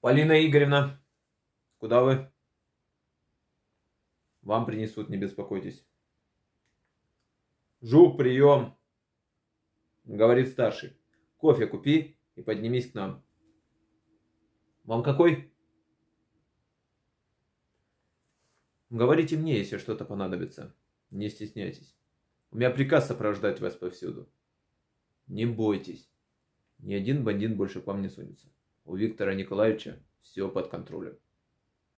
Полина Игоревна, куда вы? Вам принесут, не беспокойтесь. Жук, прием, говорит старший. Кофе купи и поднимись к нам. Вам какой? Говорите мне, если что-то понадобится. Не стесняйтесь. У меня приказ сопровождать вас повсюду. Не бойтесь. Ни один бандит больше к вам не сунется. У Виктора Николаевича все под контролем.